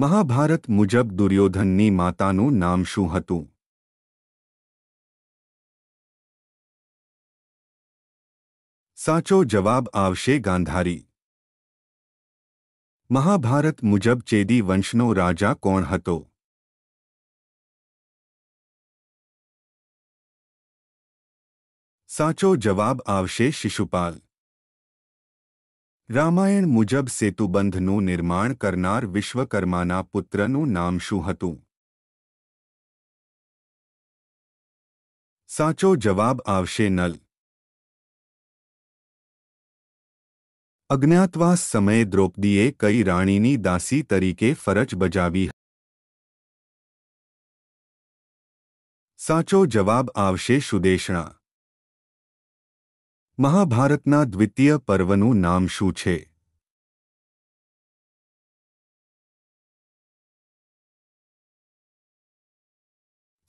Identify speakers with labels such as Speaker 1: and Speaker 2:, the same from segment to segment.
Speaker 1: મહાભારત મુજબ દુર્યોધનની માતાનું નામ શું હતું
Speaker 2: સાચો જવાબ આવશે ગાંધારી મહાભારત મુજબ ચેદી વંશનો રાજા કોણ હતો સાચો જવાબ આવશે શિશુપાલ રામાયણ મુજબ સેતુબંધનું નિર્માણ કરનાર વિશ્વકર્માના પુત્રનું નામ શું હતું સાચો જવાબ આવશે નલ અજ્ઞાતવાસ સમયે દ્રૌપદીએ કઈ રાણીની દાસી
Speaker 1: તરીકે ફરજ બજાવી
Speaker 2: સાચો જવાબ આવશે સુદેશણા મહાભારતના દ્વિતીય પર્વનું નામ શું છે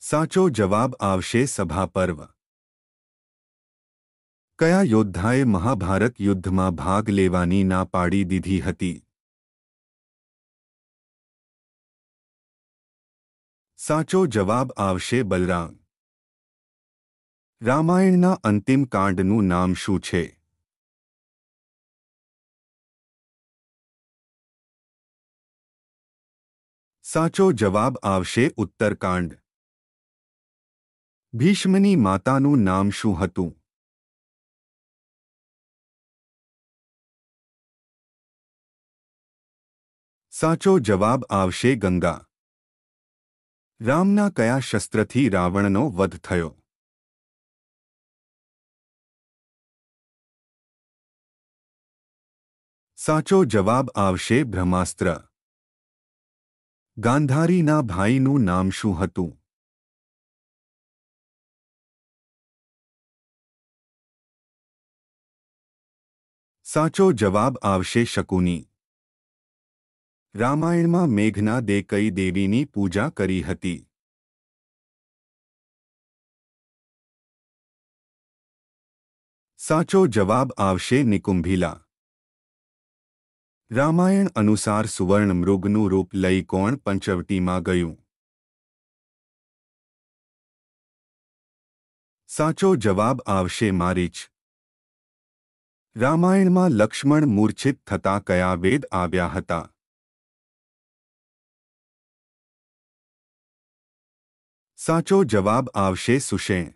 Speaker 2: સાચો જવાબ આવશે સભા પર્વ કયા યોદ્ધાએ મહાભારત યુદ્ધમાં ભાગ લેવાની ના પાડી દીધી હતી સાચો જવાબ આવશે
Speaker 1: બલરામ રામાયણના અંતિમ કાંડનું નામ શું છે સાચો જવાબ આવશે ઉત્તરકાંડ ભીષ્મની માતાનું નામ શું હતું સાચો જવાબ આવશે ગંગા રામના કયા શસ્ત્રથી રાવણનો વધ થયો સાચો જવાબ આવશે બ્રહ્માસ્ત્ર ગાંધારીના ભાઈનું નામ શું હતું
Speaker 2: સાચો જવાબ આવશે શકુની રામાયણમાં મેઘના દે કઈ દેવીની પૂજા કરી હતી
Speaker 1: સાચો જવાબ
Speaker 2: આવશે નિકુંભીલા રામાયણ અનુસાર સુવર્ણ મૃગનું રૂપ લઈ કોણ પંચવટીમાં ગયું સાચો જવાબ આવશે મારીચ રામાયણમાં લક્ષ્મણ મૂર્છિત થતા કયા વેદ આવ્યા હતા
Speaker 1: સાચો જવાબ
Speaker 2: આવશે સુષેણ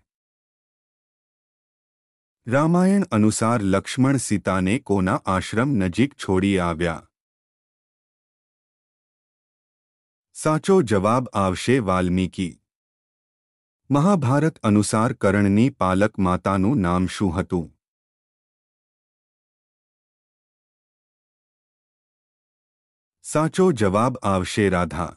Speaker 2: રામાયણ અનુસાર લક્ષ્મણ સીતાને કોના આશ્રમ નજીક છોડી આવ્યા સાચો જવાબ આવશે વાલ્મીકી મહાભારત અનુસાર કરણની પાલક માતાનું નામ શું હતું
Speaker 1: સાચો જવાબ આવશે રાધા